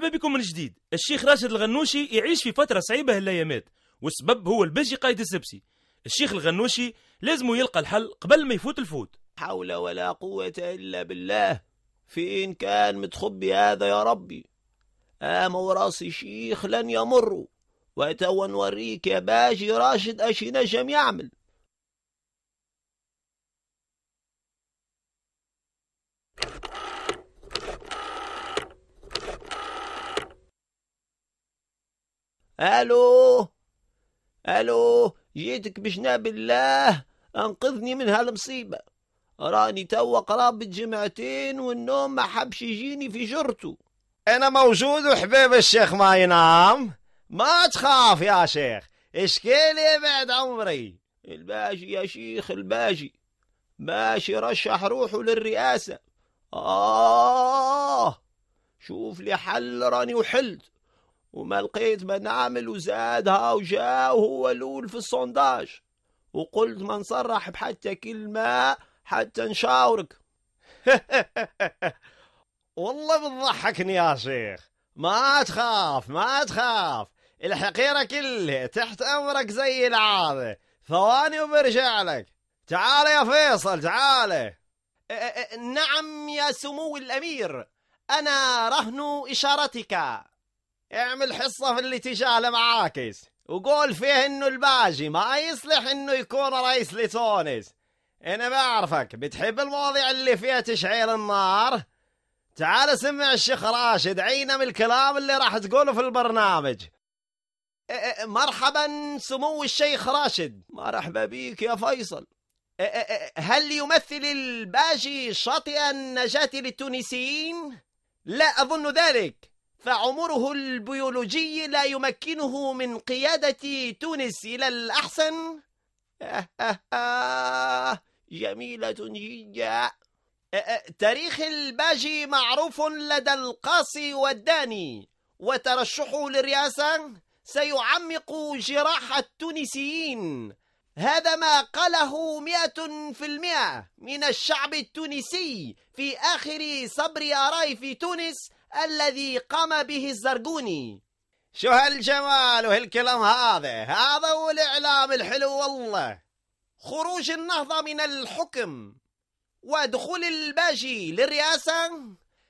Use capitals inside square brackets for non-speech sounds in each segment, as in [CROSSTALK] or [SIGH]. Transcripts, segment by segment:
مرحبا بكم من جديد الشيخ راشد الغنوشي يعيش في فترة صعيبة هالأيامات والسبب هو الباجي قايد السبسي الشيخ الغنوشي لازم يلقى الحل قبل ما يفوت الفوت حول ولا قوة إلا بالله فين كان متخبي هذا يا ربي آم وراسي شيخ لن يمر وتوا نوريك يا باجي راشد أشي نجم يعمل الو الو جيتك بجناب الله انقذني من هالمصيبة راني توا قرابة جمعتين والنوم ما حبش يجيني في جرته انا موجود وحبيب الشيخ ما ينام ما تخاف يا شيخ اشكيلي بعد عمري الباجي يا شيخ الباجي ماشي رشح روحه للرئاسة آه شوف لي حل راني وحلت وما لقيت ما نعمل وزاد ها وجا وهو الأول في السونداج وقلت ما نصرح بحتى كلمة حتى نشاورك [LAUGHS] والله بتضحكني يا شيخ ما تخاف ما تخاف الحقيرة كلها تحت أمرك زي العادة ثواني وبرجع لك تعال يا فيصل تعال أه، أه، أه، نعم يا سمو الأمير أنا رهن إشارتك اعمل حصة في الاتجاه معاكس وقول فيه انه الباجي ما يصلح انه يكون رئيس لتونس انا بعرفك بتحب المواضيع اللي فيها تشعيل النار تعال سمع الشيخ راشد عينا من الكلام اللي راح تقوله في البرنامج مرحبا سمو الشيخ راشد مرحبا بيك يا فيصل هل يمثل الباجي شاطئا النجاة للتونسيين؟ لا أظن ذلك فعمره البيولوجي لا يمكنه من قيادة تونس إلى الأحسن [LAUGHS] جميلة جدا تاريخ الباجي معروف لدى القاصي والداني وترشحه للرئاسة سيعمق جراح التونسيين هذا ما قاله مئة في المئة من الشعب التونسي في آخر صبر آرائه في تونس الذي قام به الزرقوني شو هالجمال وهالكلام هذا هذا هو الإعلام الحلو والله خروج النهضة من الحكم ودخول الباجي للرئاسة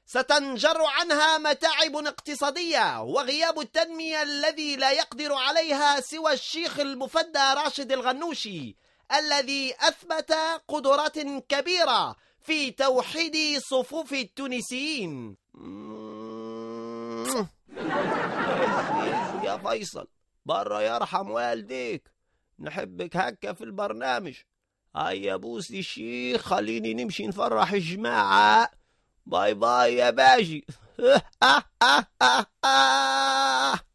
ستنجر عنها متاعب اقتصادية وغياب التنمية الذي لا يقدر عليها سوى الشيخ المفدى راشد الغنوشي الذي أثبت قدرات كبيرة في توحيد صفوف التونسيين يا فيصل بره يرحم والديك نحبك هكا في البرنامج هيا بوسي الشيخ خليني نمشي نفرح الجماعة باي باي يا باجي [LAUGHS] آه، آه، آه،